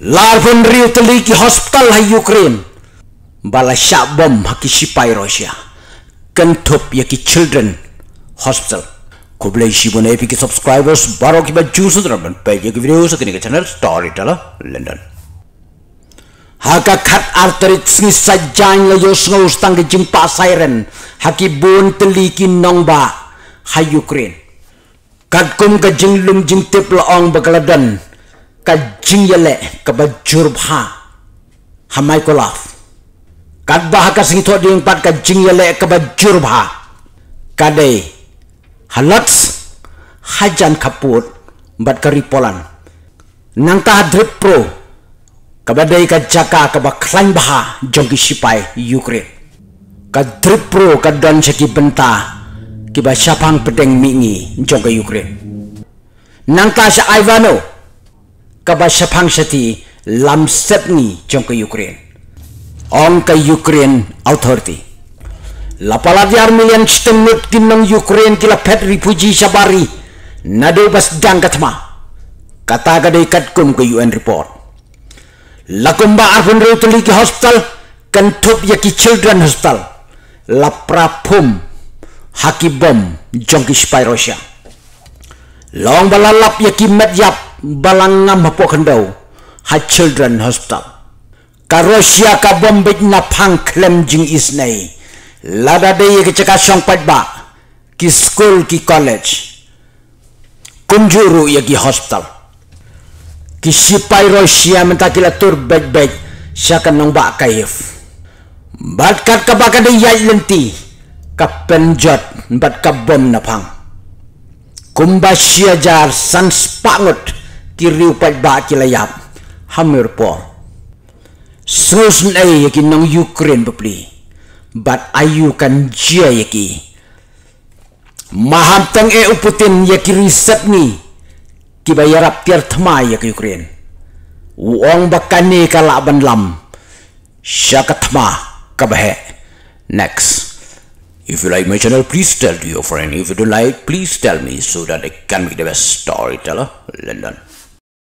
Larvon Rio teli ki hospital hai Ukraine. Bala syak bom haki sipai Russia. Kentop ya children hospital. Kublai blai shi bon epi ki subscribers baro ki ba juice draban page ya ki video sakini ke channel story tala London. Haka kat arterit singi sajang la yo sngau tangga jimpa siren. Haki bon teli ki nongba hai Ukraine. Kat kum ka jinglum jingtip la ong bakaladan ka jingyale ka ba jurbha hamai kolaf kad bah ka sing tho ding pat ka jingyale ka jurbha kadai halats hajan kaput bat Kari nang ta drip pro dei ka jaka ka ba klang bah jongi sipai ukraine ka drip pro ka don seki benta kiba sapang pedeng mingi jogi yukre nang ta sa ivano kaba shaphangshati lamsepni Ukrain. Ukraine. Ongka Ukraine authority. Lapalavyar million chitemnut kinang Ukrain kila pet refugee sabari nadobas kata Kataga day katkum ka UN report. Lakumba arpun reutuli ki hospital kentup yaki children hospital. pum haki bom jongki spy Russia. Long balalap yaki medyap balangam hapo kandau ha children hospital karosia ka bombik na phang klem jing isnai lada de ke chaka song pat ba ki school ki college kunjuru yagi ki hospital ki sipai rosia la tur bag bek siakan nong ba kaif kat ka ka de yai lenti ka penjot bat ka bom na phang kumbasia jar sans pangut ki riw pat ba ki hamir po sosun ay ki nang ukraine bapli but ayukan jia yaki mahamtang e uputin yaki risat ni ki bayarap tiar thma yaki ukraine uong bakani lam bandlam shakathma kabahe next If you like my channel, please tell to your friend. If you don't like, please tell me so that I can be the best storyteller. London.